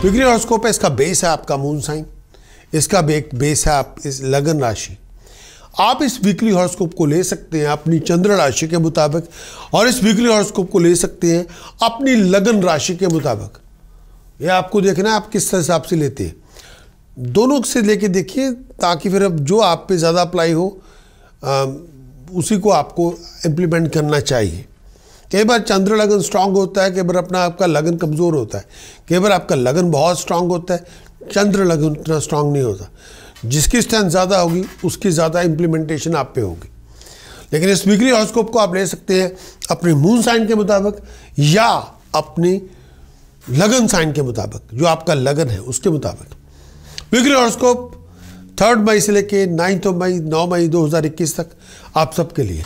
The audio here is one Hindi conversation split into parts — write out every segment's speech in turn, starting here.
क्योंकि हॉस्कोप है इसका बेस है आपका मून साइन इसका बेस है आप इस लगन राशि आप इस वीकली हॉरोस्कोप को ले सकते हैं अपनी चंद्र राशि के मुताबिक और इस वीकली हॉरोस्कोप को ले सकते हैं अपनी लगन राशि के मुताबिक ये आपको देखना है आप किस हिसाब से लेते हैं दोनों से लेके देखिए ताकि फिर अब जो आप पे ज़्यादा अप्लाई हो आ, उसी को आपको इम्प्लीमेंट करना चाहिए कई बार चंद्र लगन स्ट्रांग होता है कई बार अपना आपका लगन कमज़ोर होता है कई बार आपका लगन बहुत स्ट्रांग होता है चंद्र लगन उतना स्ट्रांग नहीं होता जिसकी स्ट्रेंथ ज़्यादा होगी उसकी ज़्यादा इम्प्लीमेंटेशन आप पे होगी लेकिन इस वीकली हॉस्कोप को आप ले सकते हैं अपने मून साइन के मुताबिक या अपनी लगन साइन के मुताबिक जो आपका लगन है उसके मुताबिक वीकली हॉस्कोप थर्ड मई से लेकर नाइन्थ मई नौ मई 2021 तक आप सबके लिए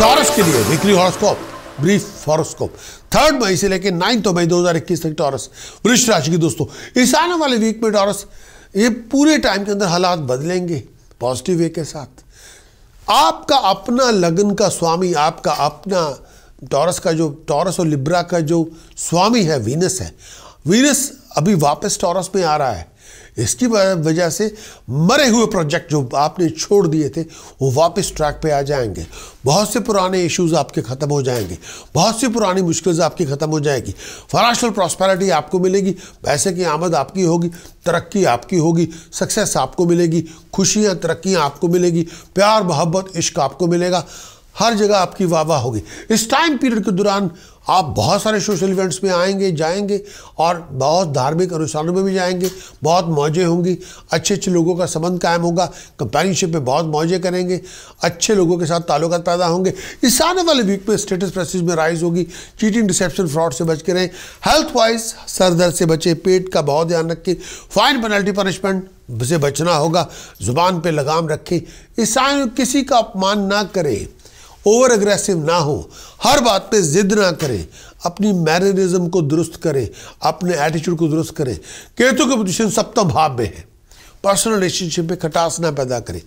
टॉरस के लिए weekly horoscope brief horoscope third May से लेकर नाइन्थ मई 2021 तक टॉरस वृक्ष राशि की दोस्तों इस आने वाले वीक में टॉरस ये पूरे टाइम के अंदर हालात बदलेंगे पॉजिटिव वे के साथ आपका अपना लगन का स्वामी आपका अपना टॉरस का जो टॉरस और लिब्रा का जो स्वामी है वीनस है वीनस अभी वापस टॉरस में आ रहा है इसकी वजह से मरे हुए प्रोजेक्ट जो आपने छोड़ दिए थे वो वापस ट्रैक पे आ जाएंगे बहुत से पुराने इश्यूज आपके ख़त्म हो जाएंगे बहुत सी पुरानी मुश्किल आपकी ख़त्म हो जाएगी फाइनेंशियल प्रॉस्पैरिटी आपको मिलेगी पैसे की आमद आपकी होगी तरक्की आपकी होगी सक्सेस आपको मिलेगी खुशियाँ तरक्कियाँ आपको मिलेगी प्यार मोहब्बत इश्क आपको मिलेगा हर जगह आपकी वाह वाह होगी इस टाइम पीरियड के दौरान आप बहुत सारे सोशल इवेंट्स में आएंगे जाएंगे और बहुत धार्मिक अनुष्ठानों में भी जाएंगे बहुत मौजें होंगी अच्छे अच्छे लोगों का संबंध कायम होगा कंपेनियनशिप में बहुत मौजें करेंगे अच्छे लोगों के साथ ताल्लुक पैदा होंगे इस आने वाले वीक में स्टेटस प्रेसिस में राइज होगी चीटिंग डिसेप्शन फ्रॉड से बच के रहें हेल्थ वाइज सर दर्द से बचें पेट का बहुत ध्यान रखें फाइन पेनल्टी पनिशमेंट से बचना होगा ज़ुबान पर लगाम रखें इस किसी का अपमान ना करें ओवर अग्रेसिव ना हो हर बात पे ज़िद ना करें अपनी मैनरिज्म को दुरुस्त करें अपने एटीट्यूड को दुरुस्त करें केतु की पोजिशन सप्तम भाव में है पर्सनल रिलेशनशिप में खटास ना पैदा करें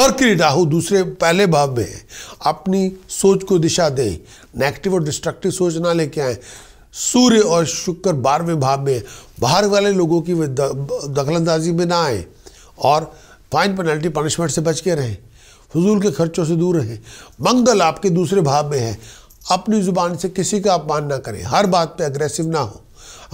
मरकरी राहु दूसरे पहले भाव में है अपनी सोच को दिशा दें नेगेटिव और डिस्ट्रक्टिव सोच ना लेके आए सूर्य और शुक्र बारहवें भाव में बाहर वाले लोगों की दखलंदाजी में ना आए और फाइन पेनल्टी पनिशमेंट से बच के रहें फजूल के खर्चों से दूर रहें मंगल आपके दूसरे भाव में है अपनी ज़ुबान से किसी का अपमान ना करें हर बात पे अग्रेसिव ना हो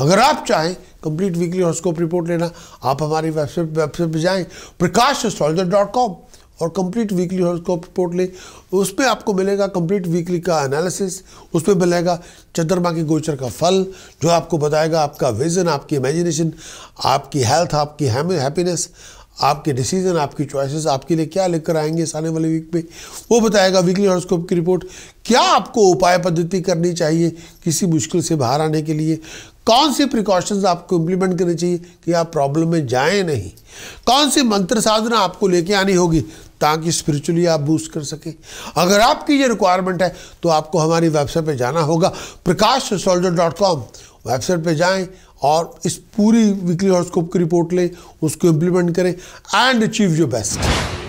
अगर आप चाहें कंप्लीट वीकली हॉस्कोप रिपोर्ट लेना आप हमारी वेबसाइट वेबसाइट पर जाएँ प्रकाश एस्ट्रोलॉजर डॉट कॉम और कंप्लीट वीकली हॉस्कोप रिपोर्ट लें उसमें आपको मिलेगा कंप्लीट वीकली का एनालिसिस उसमें मिलेगा चंद्रमा के गोचर का फल जो आपको बताएगा आपका विजन आपकी इमेजिनेशन आपकी हेल्थ आपकी हैप्पीनेस आपके डिसीजन आपकी चॉइसेस आपके लिए क्या लेकर आएंगे इस आने वाले वीक में वो बताएगा वीकली हॉरोस्कोप की रिपोर्ट क्या आपको उपाय पद्धति करनी चाहिए किसी मुश्किल से बाहर आने के लिए कौन से प्रिकॉशंस आपको इम्प्लीमेंट करने चाहिए कि आप प्रॉब्लम में जाए नहीं कौन सी मंत्र साधना आपको लेके आनी होगी ताकि स्पिरिचुअली आप बूस्ट कर सकें अगर आपकी ये रिक्वायरमेंट है तो आपको हमारी वेबसाइट पे जाना होगा प्रकाश वेबसाइट पे जाएं और इस पूरी वीकली हॉरोस्कोप की रिपोर्ट लें उसको इम्प्लीमेंट करें एंड अचीव योर बेस्ट